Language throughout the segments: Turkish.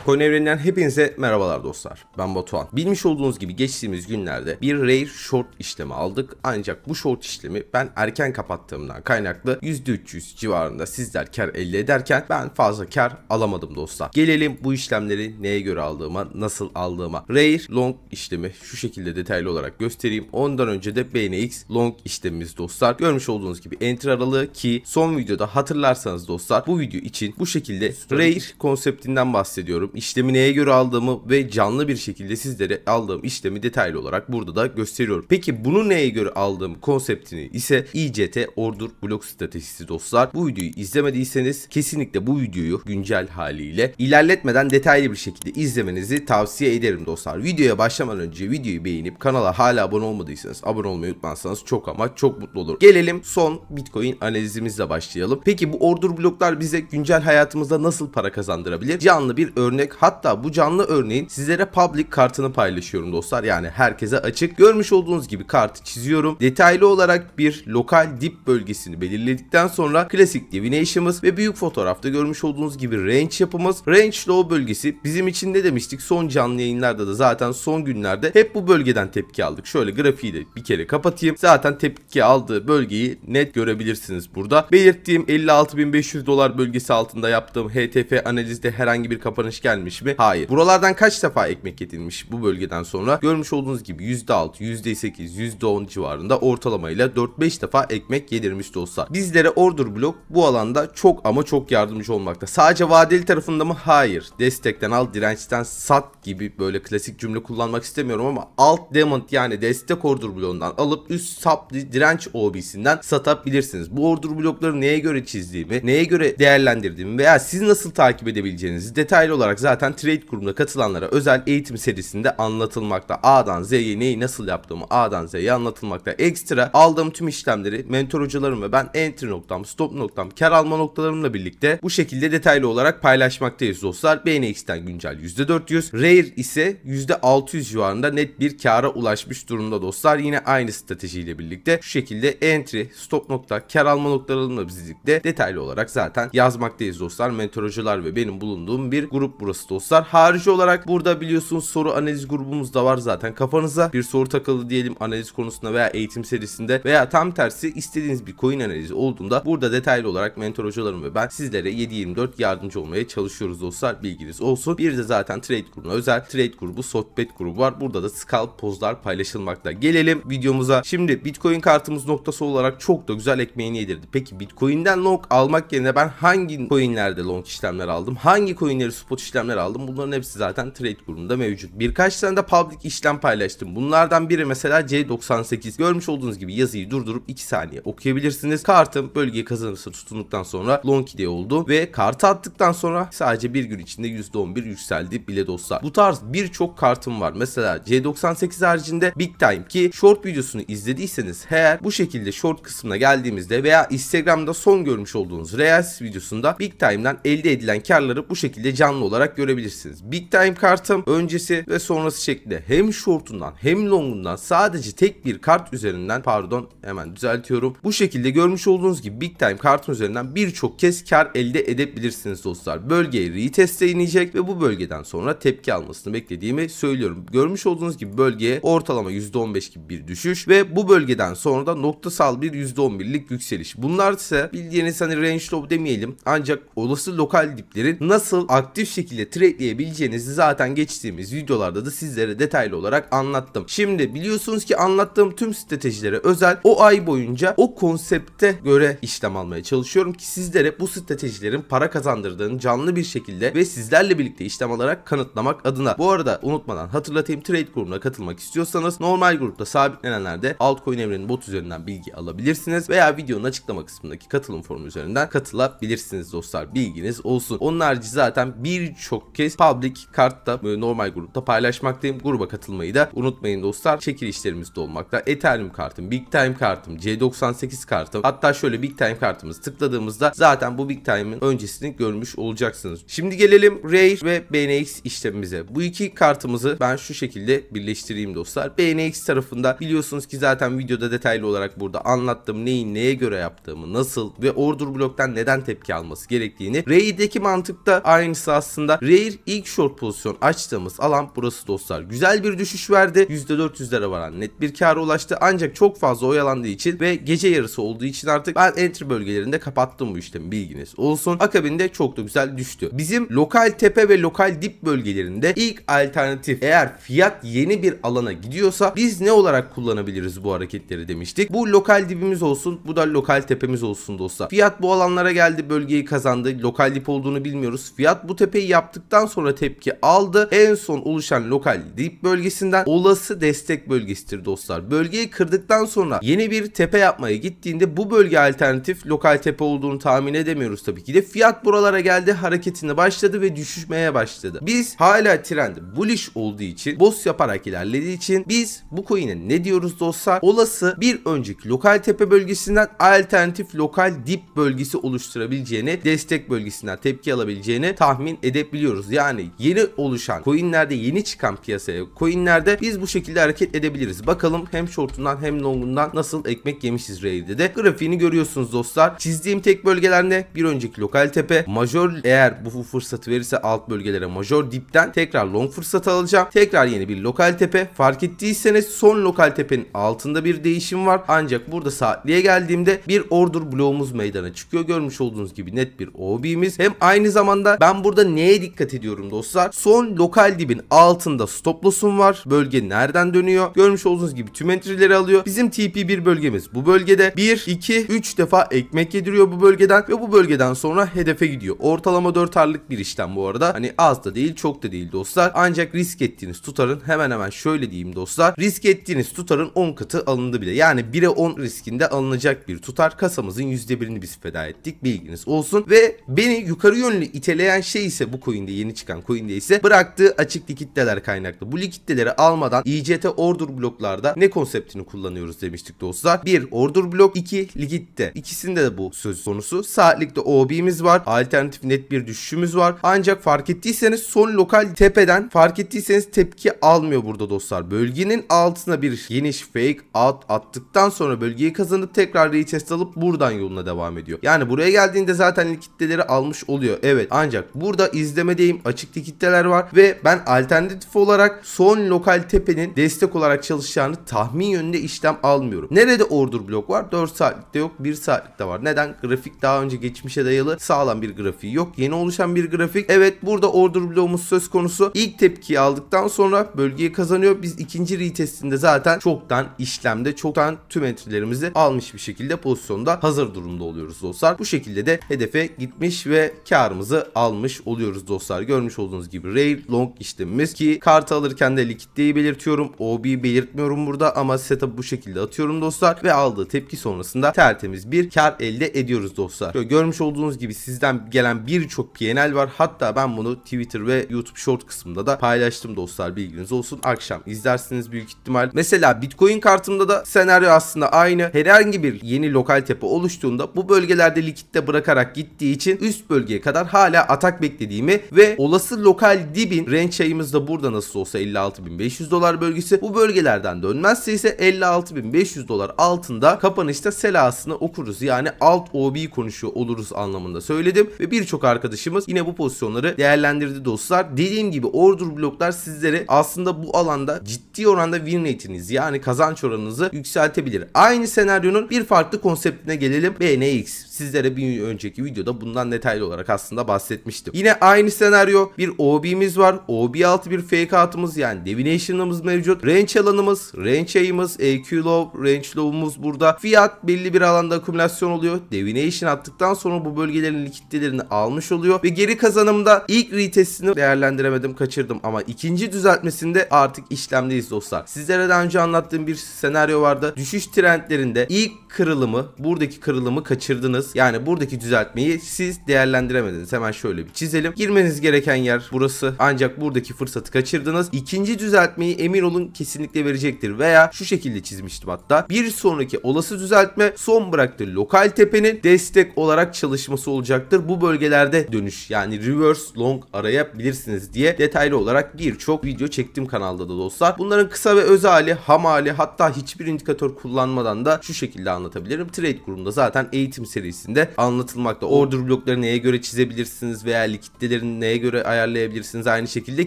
Altcoin evreninden hepinize merhabalar dostlar. Ben Batuhan. Bilmiş olduğunuz gibi geçtiğimiz günlerde bir rare short işlemi aldık. Ancak bu short işlemi ben erken kapattığımdan kaynaklı %300 civarında sizler kar elde ederken ben fazla kar alamadım dostlar. Gelelim bu işlemleri neye göre aldığıma, nasıl aldığıma. Rare long işlemi şu şekilde detaylı olarak göstereyim. Ondan önce de BNX long işlemimiz dostlar. Görmüş olduğunuz gibi enter aralığı ki son videoda hatırlarsanız dostlar bu video için bu şekilde rare konseptinden bahsediyorum yapıyorum. İşlemi neye göre aldığımı ve canlı bir şekilde sizlere aldığım işlemi detaylı olarak burada da gösteriyorum. Peki bunu neye göre aldığım konseptini ise ICT Ordur Blok Stratejisi dostlar. Bu videoyu izlemediyseniz kesinlikle bu videoyu güncel haliyle ilerletmeden detaylı bir şekilde izlemenizi tavsiye ederim dostlar. Videoya başlamadan önce videoyu beğenip kanala hala abone olmadıysanız abone olmayı unutmazsanız çok ama çok mutlu olur. Gelelim son Bitcoin analizimizle başlayalım. Peki bu Ordur bloklar bize güncel hayatımızda nasıl para kazandırabilir? Canlı bir örnek örnek hatta bu canlı örneğin sizlere public kartını paylaşıyorum dostlar. Yani herkese açık. Görmüş olduğunuz gibi kartı çiziyorum. Detaylı olarak bir lokal dip bölgesini belirledikten sonra klasik divination'ımız ve büyük fotoğrafta görmüş olduğunuz gibi range yapımız. Range low bölgesi bizim için ne demiştik? Son canlı yayınlarda da zaten son günlerde hep bu bölgeden tepki aldık. Şöyle grafiği de bir kere kapatayım. Zaten tepki aldığı bölgeyi net görebilirsiniz burada. Belirttiğim 56.500 dolar bölgesi altında yaptığım HTF analizde herhangi bir kapanış gel gelmiş mi? Hayır. Buralardan kaç defa ekmek edilmiş bu bölgeden sonra? Görmüş olduğunuz gibi %6, %8, %10 civarında ortalamayla 4-5 defa ekmek yedirmiş dostlar. Bizlere order block bu alanda çok ama çok yardımcı olmakta. Sadece vadeli tarafında mı? Hayır. Destekten al, dirençten sat gibi böyle klasik cümle kullanmak istemiyorum ama alt demand yani destek order bloğundan alıp üst sap direnç obisinden satabilirsiniz. Bu order blokları neye göre çizdiğimi, neye göre değerlendirdiğimi veya siz nasıl takip edebileceğinizi detaylı olarak zaten trade grubuna katılanlara özel eğitim serisinde anlatılmakta. A'dan Z'ye neyi nasıl yaptığımı A'dan Z'ye anlatılmakta. Ekstra aldığım tüm işlemleri mentor hocalarım ve ben entry noktam, stop noktam, kar alma noktalarımla birlikte bu şekilde detaylı olarak paylaşmaktayız dostlar. BNX'ten güncel %400, Rare ise %600 civarında net bir kara ulaşmış durumda dostlar. Yine aynı stratejiyle birlikte şu şekilde entry, stop nokta, kar alma noktalarımla birlikte detaylı olarak zaten yazmaktayız dostlar. Mentor hocalar ve benim bulunduğum bir grup burası burası dostlar. Harici olarak burada biliyorsunuz soru analiz grubumuz da var zaten. Kafanıza bir soru takılı diyelim analiz konusunda veya eğitim serisinde veya tam tersi istediğiniz bir coin analizi olduğunda burada detaylı olarak mentor hocalarım ve ben sizlere 7-24 yardımcı olmaya çalışıyoruz dostlar. Bilginiz olsun. Bir de zaten trade grubuna özel trade grubu, sohbet grubu var. Burada da scalp pozlar paylaşılmakta. Gelelim videomuza. Şimdi Bitcoin kartımız noktası olarak çok da güzel ekmeğini yedirdi. Peki Bitcoin'den long almak yerine ben hangi coinlerde long işlemler aldım? Hangi coinleri spot işlemler işlemler aldım. Bunların hepsi zaten trade grubunda mevcut. Birkaç tane de public işlem paylaştım. Bunlardan biri mesela C98. Görmüş olduğunuz gibi yazıyı durdurup 2 saniye okuyabilirsiniz. Kartım bölge kazanırsa tutunduktan sonra long kide oldu ve kartı attıktan sonra sadece bir gün içinde %11 yükseldi bile dostlar. Bu tarz birçok kartım var. Mesela C98 haricinde Big Time ki short videosunu izlediyseniz eğer bu şekilde short kısmına geldiğimizde veya Instagram'da son görmüş olduğunuz Reels videosunda Big Time'dan elde edilen karları bu şekilde canlı olarak olarak görebilirsiniz. Big time kartım öncesi ve sonrası şeklinde hem shortundan hem longundan sadece tek bir kart üzerinden pardon hemen düzeltiyorum. Bu şekilde görmüş olduğunuz gibi big time kartın üzerinden birçok kez kar elde edebilirsiniz dostlar. Bölgeyi reteste inecek ve bu bölgeden sonra tepki almasını beklediğimi söylüyorum. Görmüş olduğunuz gibi bölgeye ortalama %15 gibi bir düşüş ve bu bölgeden sonra da noktasal bir %11'lik yükseliş. Bunlar ise bildiğiniz hani range low demeyelim ancak olası lokal diplerin nasıl aktif şekilde şekilde trackleyebileceğinizi zaten geçtiğimiz videolarda da sizlere detaylı olarak anlattım. Şimdi biliyorsunuz ki anlattığım tüm stratejilere özel o ay boyunca o konsepte göre işlem almaya çalışıyorum ki sizlere bu stratejilerin para kazandırdığını canlı bir şekilde ve sizlerle birlikte işlem alarak kanıtlamak adına. Bu arada unutmadan hatırlatayım trade grubuna katılmak istiyorsanız normal grupta sabitlenenlerde altcoin evrenin bot üzerinden bilgi alabilirsiniz veya videonun açıklama kısmındaki katılım formu üzerinden katılabilirsiniz dostlar bilginiz olsun. Onlarca zaten bir birçok kez public kartta normal grupta paylaşmaktayım. Gruba katılmayı da unutmayın dostlar. Çekilişlerimiz de olmakta. Ethereum kartım, Big Time kartım, C98 kartım. Hatta şöyle Big Time kartımız tıkladığımızda zaten bu Big Time'ın öncesini görmüş olacaksınız. Şimdi gelelim Rare ve BNX işlemimize. Bu iki kartımızı ben şu şekilde birleştireyim dostlar. BNX tarafında biliyorsunuz ki zaten videoda detaylı olarak burada anlattım neyi neye göre yaptığımı, nasıl ve order bloktan neden tepki alması gerektiğini. Rai'deki mantıkta aynısı aslında anda Rare ilk short pozisyon açtığımız alan burası dostlar. Güzel bir düşüş verdi. %400'lere varan net bir kâra ulaştı. Ancak çok fazla oyalandığı için ve gece yarısı olduğu için artık ben entry bölgelerinde kapattım bu işlemi bilginiz olsun. Akabinde çok da güzel düştü. Bizim lokal tepe ve lokal dip bölgelerinde ilk alternatif eğer fiyat yeni bir alana gidiyorsa biz ne olarak kullanabiliriz bu hareketleri demiştik. Bu lokal dibimiz olsun bu da lokal tepemiz olsun dostlar. Fiyat bu alanlara geldi bölgeyi kazandı. Lokal dip olduğunu bilmiyoruz. Fiyat bu tepeyi yaptı yaptıktan sonra tepki aldı. En son oluşan lokal dip bölgesinden olası destek bölgesidir dostlar. Bölgeyi kırdıktan sonra yeni bir tepe yapmaya gittiğinde bu bölge alternatif lokal tepe olduğunu tahmin edemiyoruz tabii ki de. Fiyat buralara geldi hareketine başladı ve düşüşmeye başladı. Biz hala trend bullish olduğu için boss yaparak ilerlediği için biz bu coin'e ne diyoruz dostlar? Olası bir önceki lokal tepe bölgesinden alternatif lokal dip bölgesi oluşturabileceğini, destek bölgesinden tepki alabileceğini tahmin edip edebiliyoruz. Yani yeni oluşan coinlerde yeni çıkan piyasaya coinlerde biz bu şekilde hareket edebiliriz. Bakalım hem shortundan hem longundan nasıl ekmek yemişiz raid'de de. Grafiğini görüyorsunuz dostlar. Çizdiğim tek bölgelerde Bir önceki lokal tepe. Major eğer bu fırsatı verirse alt bölgelere major dipten tekrar long fırsat alacağım. Tekrar yeni bir lokal tepe. Fark ettiyseniz son lokal tepenin altında bir değişim var. Ancak burada saatliğe geldiğimde bir order bloğumuz meydana çıkıyor. Görmüş olduğunuz gibi net bir OB'miz. Hem aynı zamanda ben burada neye dikkat ediyorum dostlar? Son lokal dibin altında stop loss'um var. Bölge nereden dönüyor? Görmüş olduğunuz gibi tüm entry'leri alıyor. Bizim TP1 bölgemiz bu bölgede. 1, 2, 3 defa ekmek yediriyor bu bölgeden ve bu bölgeden sonra hedefe gidiyor. Ortalama 4 arlık bir işlem bu arada. Hani az da değil çok da değil dostlar. Ancak risk ettiğiniz tutarın hemen hemen şöyle diyeyim dostlar. Risk ettiğiniz tutarın 10 katı alındı bile. Yani 1'e 10 riskinde alınacak bir tutar. Kasamızın %1'ini biz feda ettik. Bilginiz olsun. Ve beni yukarı yönlü iteleyen şey ise bu coin'de yeni çıkan coin'de ise bıraktığı açık likitteler kaynaklı. Bu likitteleri almadan ICT order bloklarda ne konseptini kullanıyoruz demiştik dostlar. 1 order blok 2 likitte. İkisinde de bu söz konusu. Saatlikte OB'miz var. Alternatif net bir düşüşümüz var. Ancak fark ettiyseniz son lokal tepeden fark ettiyseniz tepki almıyor burada dostlar. Bölgenin altına bir geniş fake out attıktan sonra bölgeyi kazanıp tekrar retest alıp buradan yoluna devam ediyor. Yani buraya geldiğinde zaten likitteleri almış oluyor. Evet ancak burada izle izlemedeyim. Açıkta kitleler var ve ben alternatif olarak son lokal tepenin destek olarak çalışacağını tahmin yönünde işlem almıyorum. Nerede order blok var? 4 saatlikte yok 1 saatlikte var. Neden? Grafik daha önce geçmişe dayalı sağlam bir grafiği yok. Yeni oluşan bir grafik. Evet burada order bloğumuz söz konusu. İlk tepkiyi aldıktan sonra bölgeyi kazanıyor. Biz ikinci retestinde zaten çoktan işlemde çoktan tüm entry'lerimizi almış bir şekilde pozisyonda hazır durumda oluyoruz dostlar. Bu şekilde de hedefe gitmiş ve karımızı almış oluyoruz dostlar. Görmüş olduğunuz gibi rail long işlemimiz ki kartı alırken de likitliği belirtiyorum. OB belirtmiyorum burada ama setup bu şekilde atıyorum dostlar ve aldığı tepki sonrasında tertemiz bir kar elde ediyoruz dostlar. Şöyle görmüş olduğunuz gibi sizden gelen birçok PNL var. Hatta ben bunu Twitter ve YouTube short kısmında da paylaştım dostlar bilginiz olsun. Akşam izlersiniz büyük ihtimal. Mesela Bitcoin kartımda da senaryo aslında aynı. Herhangi bir yeni lokal tepe oluştuğunda bu bölgelerde likitte bırakarak gittiği için üst bölgeye kadar hala atak beklediğimi 20 ve olası lokal dibin range ayımız da burada nasıl olsa 56.500 dolar bölgesi. Bu bölgelerden dönmezse ise 56.500 dolar altında kapanışta selasını okuruz. Yani alt OB konuşuyor oluruz anlamında söyledim ve birçok arkadaşımız yine bu pozisyonları değerlendirdi dostlar. Dediğim gibi order bloklar sizlere aslında bu alanda ciddi oranda win rate'iniz yani kazanç oranınızı yükseltebilir. Aynı senaryonun bir farklı konseptine gelelim. BNX. Sizlere bir önceki videoda bundan detaylı olarak aslında bahsetmiştim. Yine aynı Aynı senaryo bir OB'miz var. OB altı bir fake atımız yani deviation'ımız mevcut. Range alanımız, range aim'ımız, AQ e low, range low'umuz burada. Fiyat belli bir alanda akümülasyon oluyor. Deviation attıktan sonra bu bölgelerin likiditelerini almış oluyor ve geri kazanımda ilk retestini değerlendiremedim, kaçırdım ama ikinci düzeltmesinde artık işlemdeyiz dostlar. Sizlere daha önce anlattığım bir senaryo vardı. Düşüş trendlerinde ilk kırılımı, buradaki kırılımı kaçırdınız. Yani buradaki düzeltmeyi siz değerlendiremediniz. Hemen şöyle bir çizelim. Girmeniz gereken yer burası. Ancak buradaki fırsatı kaçırdınız. İkinci düzeltmeyi emin olun kesinlikle verecektir. Veya şu şekilde çizmiştim hatta. Bir sonraki olası düzeltme son bıraktığı lokal tepenin destek olarak çalışması olacaktır. Bu bölgelerde dönüş yani reverse long arayabilirsiniz diye detaylı olarak birçok video çektim kanalda da dostlar. Bunların kısa ve öz hali, ham hali hatta hiçbir indikatör kullanmadan da şu şekilde anlatabilirim. Trade kurumunda zaten eğitim serisinde anlatılmakta. Order blokları neye göre çizebilirsiniz veya likiditelerini neye göre ayarlayabilirsiniz aynı şekilde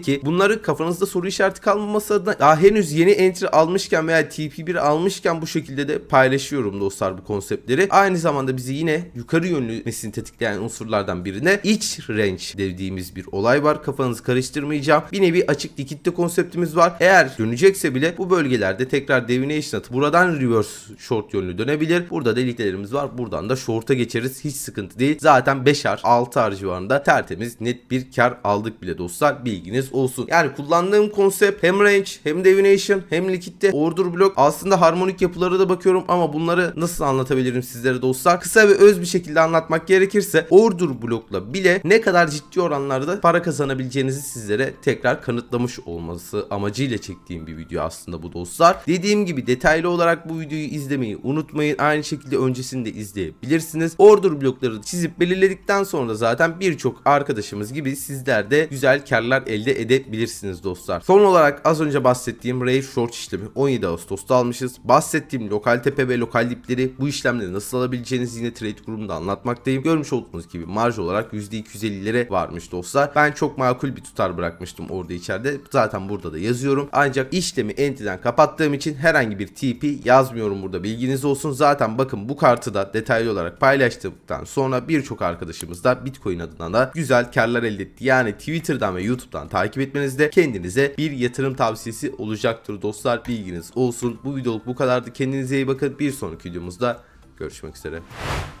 ki bunları kafanızda soru işareti kalmaması adına daha henüz yeni entry almışken veya TP1 almışken bu şekilde de paylaşıyorum dostlar bu konseptleri. Aynı zamanda bizi yine yukarı yönlülmesini tetikleyen unsurlardan birine iç range dediğimiz bir olay var. Kafanızı karıştırmayacağım. Bir nevi açık likitte konseptimiz var. Eğer dönecekse bile bu bölgelerde tekrar devine işlatıp buradan reverse short yönlü dönebilir gelebilir. Burada deliklerimiz var. Buradan da short'a geçeriz. Hiç sıkıntı değil. Zaten 5'er 6'er civarında tertemiz net bir kar aldık bile dostlar. Bilginiz olsun. Yani kullandığım konsept hem range hem devination hem likitte order block aslında harmonik yapıları da bakıyorum ama bunları nasıl anlatabilirim sizlere dostlar? Kısa ve öz bir şekilde anlatmak gerekirse order blokla bile ne kadar ciddi oranlarda para kazanabileceğinizi sizlere tekrar kanıtlamış olması amacıyla çektiğim bir video aslında bu dostlar. Dediğim gibi detaylı olarak bu videoyu izlemeyi unutmayın. Yayın aynı şekilde öncesinde izleyebilirsiniz. Order blokları çizip belirledikten sonra zaten birçok arkadaşımız gibi sizler de güzel karlar elde edebilirsiniz dostlar. Son olarak az önce bahsettiğim Rave Short işlemi 17 Ağustos'ta almışız. Bahsettiğim lokal tepe ve lokal dipleri bu işlemleri nasıl alabileceğinizi yine trade grubunda anlatmaktayım. Görmüş olduğunuz gibi marj olarak %250'lere varmış dostlar. Ben çok makul bir tutar bırakmıştım orada içeride. Zaten burada da yazıyorum. Ancak işlemi entiden kapattığım için herhangi bir TP yazmıyorum burada bilginiz olsun. Zaten zaten bakın bu kartı da detaylı olarak paylaştıktan sonra birçok arkadaşımız da Bitcoin adına da güzel karlar elde etti. Yani Twitter'dan ve YouTube'dan takip etmeniz de kendinize bir yatırım tavsiyesi olacaktır dostlar. Bilginiz olsun. Bu videoluk bu kadardı. Kendinize iyi bakın. Bir sonraki videomuzda görüşmek üzere.